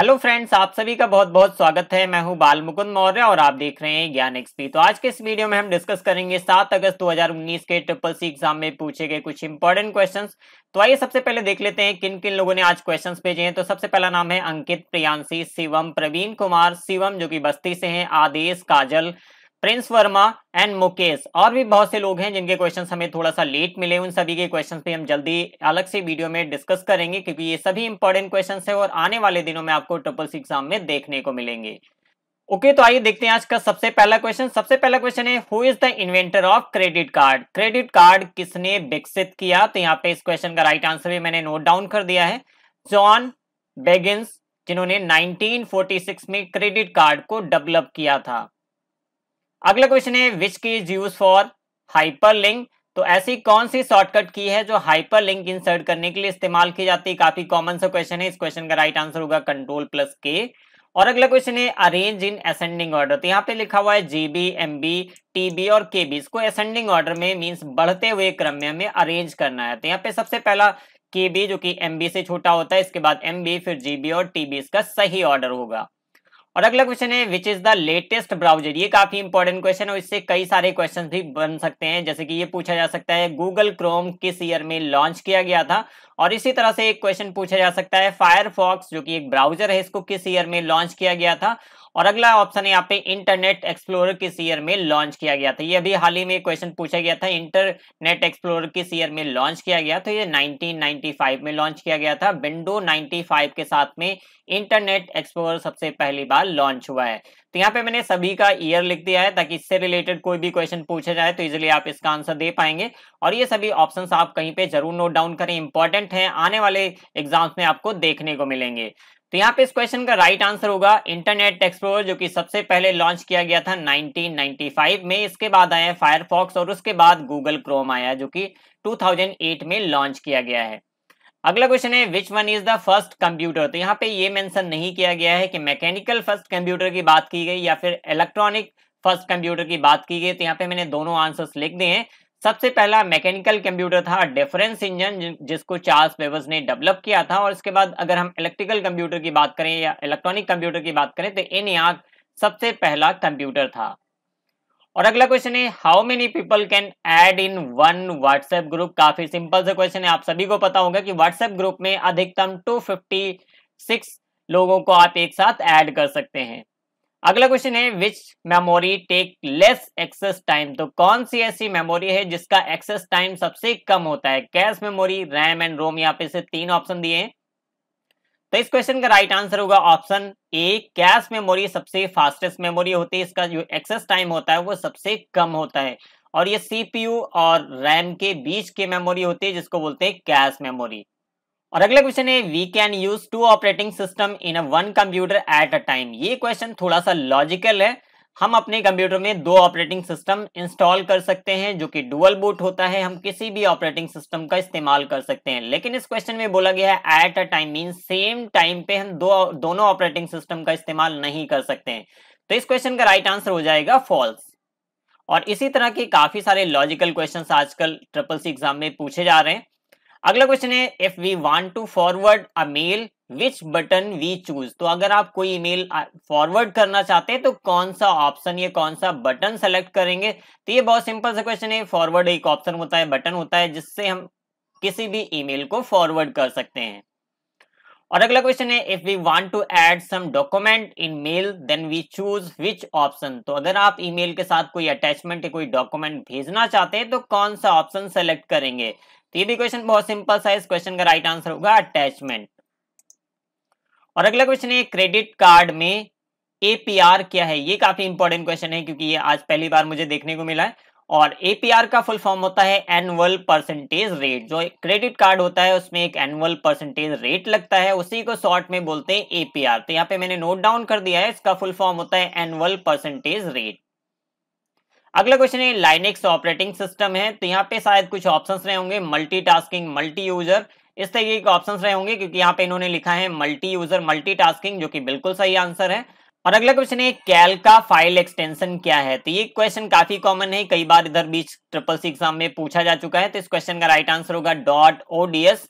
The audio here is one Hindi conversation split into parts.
हेलो फ्रेंड्स आप सभी का बहुत बहुत स्वागत है मैं हूं बाल मुकुंद मौर्य और आप देख रहे हैं ज्ञान एक्सपी तो आज के इस वीडियो में हम डिस्कस करेंगे 7 अगस्त 2019 के ट्रिपल सी एग्जाम में पूछे गए कुछ इंपॉर्टेंट क्वेश्चंस तो आइए सबसे पहले देख लेते हैं किन किन लोगों ने आज क्वेश्चन भेजे हैं तो सबसे पहला नाम है अंकित प्रियांशी शिवम प्रवीण कुमार शिवम जो की बस्ती से है आदेश काजल प्रिंस वर्मा एंड मुकेश और भी बहुत से लोग हैं जिनके क्वेश्चन हमें थोड़ा सा लेट मिले उन सभी के क्वेश्चन पे हम जल्दी अलग से वीडियो में डिस्कस करेंगे क्योंकि ये सभी इंपॉर्टेंट क्वेश्चन है और आने वाले दिनों में आपको ट्रिपल सी एग्जाम में देखने को मिलेंगे ओके okay, तो आइए देखते हैं आज का सबसे पहला क्वेश्चन सबसे पहला क्वेश्चन है who is the inventor of credit card credit card किसने विकसित किया तो यहाँ पे इस क्वेश्चन का राइट आंसर भी मैंने नोट डाउन कर दिया है जॉन बेगिन जिन्होंने 1946 में क्रेडिट कार्ड को डेवलप किया था अगला क्वेश्चन है which key is use for hyperlink तो ऐसी कौन सी शॉर्टकट की है जो हाइपर लिंक इंसर्ट करने के लिए इस्तेमाल की जाती है काफी कॉमन सा क्वेश्चन है इस क्वेश्चन का राइट आंसर होगा कंट्रोल प्लस के और अगला क्वेश्चन है अरेंज इन असेंडिंग ऑर्डर तो यहाँ पे लिखा हुआ है जीबी एमबी टीबी और के बी इसको असेंडिंग ऑर्डर में मींस बढ़ते हुए क्रम में हमें अरेंज करना है तो यहाँ पे सबसे पहला के बी जो कि एमबी से छोटा होता है इसके बाद एमबी फिर जीबी और टीबी इसका सही ऑर्डर होगा और अगला क्वेश्चन है which is the latest browser ये काफी इंपॉर्टेंट क्वेश्चन और इससे कई सारे क्वेश्चन भी बन सकते हैं जैसे कि ये पूछा जा सकता है गूगल क्रोम किस ईयर में लॉन्च किया गया था और इसी तरह से एक क्वेश्चन पूछा जा सकता है फायरफॉक्स जो कि एक ब्राउजर है इसको किस ईयर में लॉन्च किया गया था और अगला ऑप्शन यहाँ पे इंटरनेट एक्सप्लोरर किस ईयर में लॉन्च किया गया था ये अभी हाल ही में क्वेश्चन पूछा गया था इंटरनेट एक्सप्लोरर किस ईयर में लॉन्च किया गया तो ये 1995 में लॉन्च किया गया था विंडो 95 के साथ में इंटरनेट एक्सप्लोरर सबसे पहली बार लॉन्च हुआ है तो यहाँ पे मैंने सभी का ईयर लिख दिया है ताकि इससे रिलेटेड कोई भी क्वेश्चन पूछा जाए तो इजिली आप इसका आंसर दे पाएंगे और ये सभी ऑप्शन आप कहीं पे जरूर नोट डाउन करें इंपॉर्टेंट है आने वाले एग्जाम्स में आपको देखने को मिलेंगे तो यहाँ पे इस क्वेश्चन का राइट आंसर होगा इंटरनेट एक्सप्लोरर जो कि सबसे पहले लॉन्च किया गया था 1995 में इसके बाद आया फायरफॉक्स और उसके बाद गूगल क्रोम आया जो कि 2008 में लॉन्च किया गया है अगला क्वेश्चन है which one is the first computer तो यहाँ पे ये मेंशन नहीं किया गया है कि मैकेनिकल फर्स्ट कंप्यूटर की बात की गई या फिर इलेक्ट्रॉनिक फर्स्ट कंप्यूटर की बात की गई तो यहाँ पे मैंने दोनों आंसर्स लिख दिए सबसे पहला मैकेनिकल कंप्यूटर था डिफरेंस इंजन जिसको चार्ल्स बेबस ने डेवलप किया था और इसके बाद अगर हम इलेक्ट्रिकल कंप्यूटर की बात करें या इलेक्ट्रॉनिक कंप्यूटर की बात करें तो एनियाक सबसे पहला कंप्यूटर था और अगला क्वेश्चन है how many people can add in one WhatsApp group काफी सिंपल से क्वेश्चन है आप सभी को पता होगा कि व्हाट्सएप ग्रुप में अधिकतम 256 लोगों को आप एक साथ ऐड कर सकते हैं अगला क्वेश्चन है which memory take less access time तो कौन सी ऐसी मेमोरी है जिसका एक्सेस टाइम सबसे कम होता है cache memory RAM and ROM यहाँ पे से तीन ऑप्शन दिए हैं तो इस क्वेश्चन का राइट आंसर होगा ऑप्शन ए कैश मेमोरी सबसे फास्टेस्ट मेमोरी होती है इसका जो एक्सेस टाइम होता है वो सबसे कम होता है और ये सीपीयू और रैम के बीच की मेमोरी होती है जिसको बोलते हैं कैश मेमोरी और अगला क्वेश्चन है we can use two operating system in a one computer at a time ये क्वेश्चन थोड़ा सा लॉजिकल है हम अपने कंप्यूटर में दो ऑपरेटिंग सिस्टम इंस्टॉल कर सकते हैं जो कि डुअल बूट होता है हम किसी भी ऑपरेटिंग सिस्टम का इस्तेमाल कर सकते हैं लेकिन इस क्वेश्चन में बोला गया है at a time mean same time पे हम दो दोनों ऑपरेटिंग सिस्टम का इस्तेमाल नहीं कर सकते हैं तो इस क्वेश्चन का राइट आंसर हो जाएगा फॉल्स और इसी तरह के काफी सारे लॉजिकल क्वेश्चन आजकल ट्रिपल सी एग्जाम में पूछे जा रहे हैं अगला क्वेश्चन है if we want to forward a mail which button we choose तो अगर आप कोई ईमेल फॉरवर्ड करना चाहते हैं तो कौन सा ऑप्शन या कौन सा बटन सेलेक्ट करेंगे तो ये बहुत सिंपल सा क्वेश्चन है फॉरवर्ड एक ऑप्शन होता है बटन होता है जिससे हम किसी भी ईमेल को फॉरवर्ड कर सकते हैं और अगला क्वेश्चन है if we want to add some document in mail then we choose which option तो अगर आप ईमेल के साथ कोई अटैचमेंट या कोई डॉक्यूमेंट भेजना चाहते हैं तो कौन सा ऑप्शन सेलेक्ट करेंगे तो ये भी क्वेश्चन बहुत सिंपल सा है इस क्वेश्चन का राइट आंसर होगा अटैचमेंट और अगला क्वेश्चन है क्रेडिट कार्ड में एपीआर क्या है ये काफी इंपॉर्टेंट क्वेश्चन है क्योंकि ये आज पहली बार मुझे देखने को मिला है और एपीआर का फुल फॉर्म होता है एनुअल परसेंटेज रेट जो क्रेडिट कार्ड होता है उसमें एक एनुअल परसेंटेज रेट लगता है उसी को शॉर्ट में बोलते हैं एपीआर तो यहाँ पे मैंने नोट डाउन कर दिया है इसका फुल फॉर्म होता है एनुअल परसेंटेज रेट अगला क्वेश्चन है लाइनेक्स ऑपरेटिंग सिस्टम है तो यहाँ पे शायद कुछ ऑप्शंस रहे होंगे टास्किंग मल्टी यूजर इस तरीके के ऑप्शंस रहे होंगे क्योंकि यहाँ पे इन्होंने लिखा है मल्टी यूजर टास्किंग जो कि बिल्कुल सही आंसर है और अगला क्वेश्चन है कैल का फाइल एक्सटेंशन क्या है तो ये क्वेश्चन काफी कॉमन है कई बार इधर बीच ट्रिपल सी एग्जाम में पूछा जा चुका है तो इस क्वेश्चन का राइट आंसर होगा डॉट ओडीएस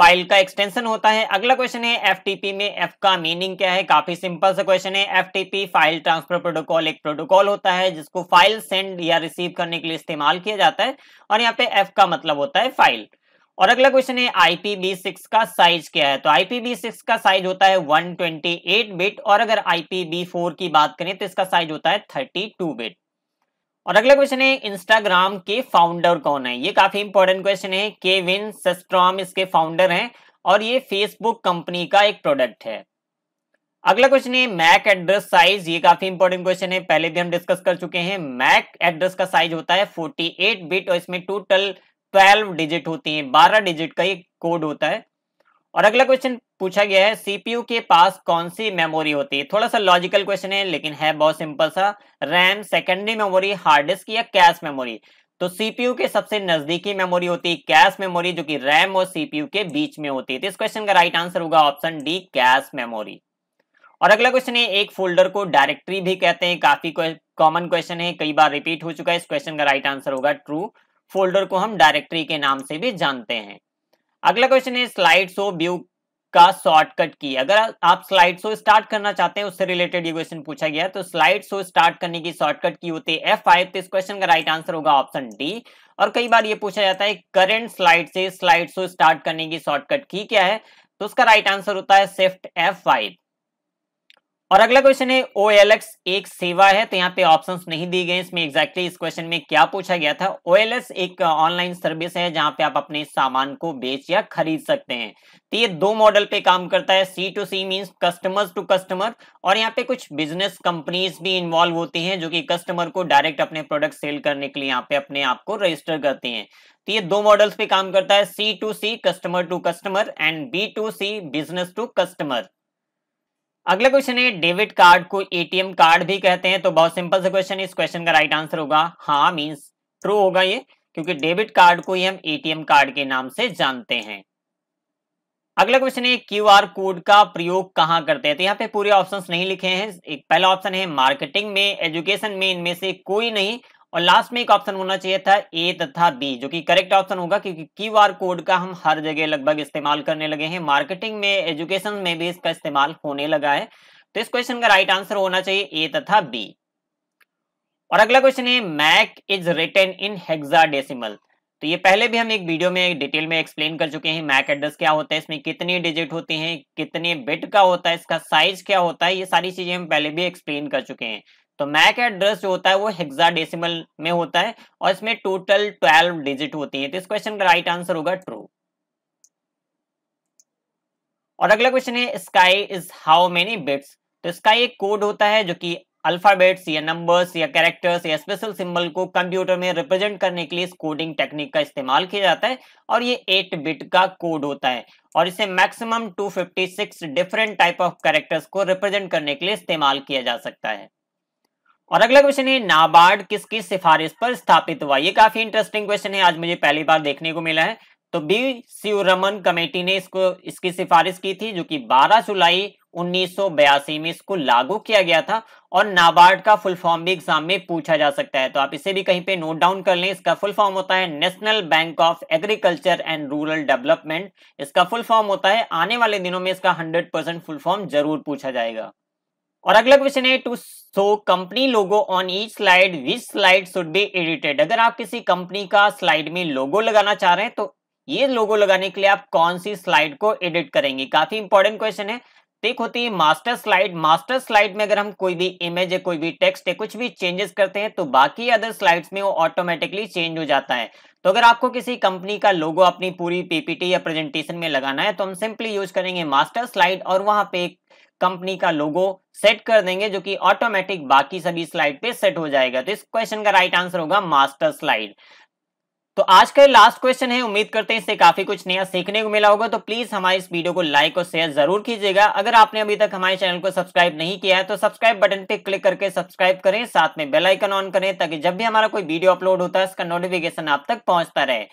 फाइल का एक्सटेंशन होता है अगला क्वेश्चन है एफटीपी में एफ का मीनिंग क्या है काफी सिंपल सा क्वेश्चन है एफटीपी फाइल ट्रांसफर प्रोटोकॉल एक प्रोटोकॉल होता है जिसको फाइल सेंड या रिसीव करने के लिए इस्तेमाल किया जाता है और यहाँ पे एफ का मतलब होता है फाइल और अगला क्वेश्चन है IPv6 का साइज क्या है तो IPv6 का साइज होता है 128 बिट और अगर IPv4 की बात करें तो इसका साइज होता है 32 बिट और अगला क्वेश्चन है इंस्टाग्राम के फाउंडर कौन है ये काफी इंपॉर्टेंट क्वेश्चन है केविन सस्ट्रॉम इसके फाउंडर हैं और ये फेसबुक कंपनी का एक प्रोडक्ट है अगला क्वेश्चन है मैक एड्रेस साइज ये काफी इंपॉर्टेंट क्वेश्चन है पहले भी हम डिस्कस कर चुके हैं मैक एड्रेस का साइज होता है फोर्टी बिट और इसमें टोटल ट्वेल्व डिजिट होती हैं बारह डिजिट का एक कोड होता है और अगला क्वेश्चन पूछा गया है सीपीयू के पास कौन सी मेमोरी होती है थोड़ा सा लॉजिकल क्वेश्चन है लेकिन है बहुत सिंपल सा RAM secondary memory hard disk या कैश मेमोरी तो सीपीयू के सबसे नजदीकी मेमोरी होती है कैश मेमोरी जो कि रैम और सीपीयू के बीच में होती है तो इस क्वेश्चन का राइट आंसर होगा ऑप्शन डी कैश मेमोरी और अगला क्वेश्चन है एक फोल्डर को डायरेक्टरी भी कहते हैं काफी कॉमन क्वेश्चन है कई बार रिपीट हो चुका है इस क्वेश्चन का राइट आंसर होगा ट्रू फोल्डर को हम डायरेक्टरी के नाम से भी जानते हैं अगला क्वेश्चन है स्लाइड शो व्यू का शॉर्टकट की अगर आप स्लाइड शो स्टार्ट करना चाहते हैं उससे रिलेटेड ये क्वेश्चन पूछा गया तो स्लाइड शो स्टार्ट करने की शॉर्टकट की होती है एफ फाइव तो इस क्वेश्चन का राइट आंसर होगा ऑप्शन डी और कई बार ये पूछा जाता है करंट स्लाइड से स्लाइड शो स्टार्ट करने की शॉर्टकट की क्या है तो उसका राइट आंसर होता है सिफ्ट एफ फाइव और अगला क्वेश्चन है ओ एल एक्स एक सेवा है तो यहाँ पे ऑप्शन नहीं दिए गए इसमें एक्जैक्टली exactly इस क्वेश्चन में क्या पूछा गया था ओ एल एक्स एक ऑनलाइन सर्विस है जहां पे आप अपने सामान को बेच या खरीद सकते हैं तो ये दो मॉडल पे काम करता है C to C means customer to customer और यहाँ पे कुछ बिजनेस कंपनीज भी इन्वॉल्व होती है जो की कस्टमर को डायरेक्ट अपने प्रोडक्ट सेल करने के लिए यहाँ पे अपने आप को रजिस्टर करते हैं तो ये दो मॉडल्स पे काम करता है C to C customer to customer and B to C business to customer अगला क्वेश्चन है डेबिट कार्ड को एटीएम कार्ड भी कहते हैं तो बहुत सिंपल सा क्वेश्चन है इस क्वेश्चन का राइट आंसर होगा हाँ मीन्स ट्रू होगा ये क्योंकि डेबिट कार्ड को ही हम एटीएम कार्ड के नाम से जानते हैं अगला क्वेश्चन है क्यू आर कोड का प्रयोग कहाँ करते हैं तो यहाँ पे पूरे ऑप्शंस नहीं लिखे हैं एक पहला ऑप्शन है मार्केटिंग में एजुकेशन में इनमें से कोई नहीं और लास्ट में एक ऑप्शन होना चाहिए था ए तथा बी जो कि करेक्ट ऑप्शन होगा क्योंकि क्यू आर कोड का हम हर जगह लगभग इस्तेमाल करने लगे हैं मार्केटिंग में एजुकेशन में भी इसका इस्तेमाल होने लगा है तो इस क्वेश्चन का राइट आंसर होना चाहिए ए तथा बी और अगला क्वेश्चन है MAC is written in hexadecimal तो ये पहले भी हम एक वीडियो में डिटेल में एक्सप्लेन कर चुके हैं मैक एड्रेस क्या होता है इसमें कितने डिजिट होते हैं कितने बिट का होता है इसका साइज क्या होता है ये सारी चीजें हम पहले भी एक्सप्लेन कर चुके हैं तो मैक एड्रेस जो होता है वो हेक्साडेसिमल में होता है और इसमें टोटल ट्वेल्व डिजिट होती है तो इस क्वेश्चन का राइट आंसर होगा ट्रू और अगला क्वेश्चन है ASCII is how many bits तो स्काई एक कोड होता है जो कि अल्फाबेट्स या नंबर्स या कैरेक्टर्स या स्पेशल सिंबल को कंप्यूटर में रिप्रेजेंट करने के लिए इस कोडिंग टेक्निक का इस्तेमाल किया जाता है और ये एट बिट का कोड होता है और इसे maximum 256 different type of characters को रिप्रेजेंट करने के लिए इस्तेमाल किया जा सकता है और अगला क्वेश्चन है नाबार्ड किसकी सिफारिश पर स्थापित हुआ ये काफी इंटरेस्टिंग क्वेश्चन है आज मुझे पहली बार देखने को मिला है तो बी शिव रमन कमेटी ने इसको इसकी सिफारिश की थी जो कि 12 जुलाई 1982 में इसको लागू किया गया था और नाबार्ड का फुल फॉर्म भी एग्जाम में पूछा जा सकता है तो आप इसे भी कहीं पे नोट डाउन कर लें इसका फुल फॉर्म होता है national bank of agriculture and rural development इसका फुल फॉर्म होता है आने वाले दिनों में इसका हंड्रेड परसेंट फुल फॉर्म जरूर पूछा जाएगा और अगला क्वेश्चन है to show company logo on each slide which slide should be edited अगर आप किसी कंपनी का स्लाइड में लोगो लगाना चाह रहे हैं तो ये लोगो लगाने के लिए आप कौन सी स्लाइड को एडिट करेंगे काफी इंपॉर्टेंट क्वेश्चन है एक होती है मास्टर स्लाइड मास्टर स्लाइड में अगर हम कोई भी इमेज है कोई भी टेक्स्ट है कुछ भी चेंजेस करते हैं तो बाकी अदर स्लाइड्स में वो ऑटोमेटिकली चेंज हो जाता है तो अगर आपको किसी कंपनी का लोगो अपनी पूरी पीपीटी या प्रेजेंटेशन में लगाना है तो हम सिंपली यूज करेंगे मास्टर स्लाइड और वहां पे एक कंपनी का लोगो सेट कर देंगे जो कि ऑटोमेटिक बाकी सभी स्लाइड पे सेट हो जाएगा तो इस क्वेश्चन का राइट आंसर होगा मास्टर स्लाइड तो आज का लास्ट क्वेश्चन है उम्मीद करते हैं इससे काफी कुछ नया सीखने को मिला होगा तो प्लीज हमारे इस वीडियो को लाइक और शेयर जरूर कीजिएगा अगर आपने अभी तक हमारे चैनल को सब्सक्राइब नहीं किया है तो सब्सक्राइब बटन पे क्लिक करके सब्सक्राइब करें साथ में बेल आइकन ऑन करें ताकि जब भी हमारा कोई वीडियो अपलोड होता है इसका नोटिफिकेशन आप तक पहुंचता रहे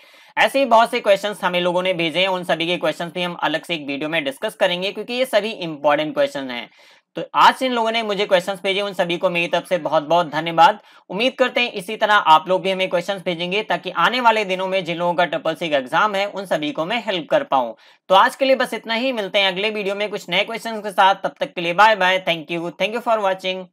ऐसे ही बहुत से क्वेश्चन हमें लोगों ने भेजे हैं उन सभी के क्वेश्चन भी हम अलग से एक वीडियो में डिस्कस करेंगे क्योंकि ये सभी इंपॉर्टेंट क्वेश्चन है तो आज जिन लोगों ने मुझे क्वेश्चन भेजे उन सभी को मेरी तरफ से बहुत बहुत धन्यवाद उम्मीद करते हैं इसी तरह आप लोग भी हमें क्वेश्चन भेजेंगे ताकि आने वाले दिनों में जिन लोगों का ट्रिपल सी का एग्जाम है उन सभी को मैं हेल्प कर पाऊं तो आज के लिए बस इतना ही मिलते हैं अगले वीडियो में कुछ नए क्वेश्चन के साथ तब तक के लिए bye bye thank you thank you for watching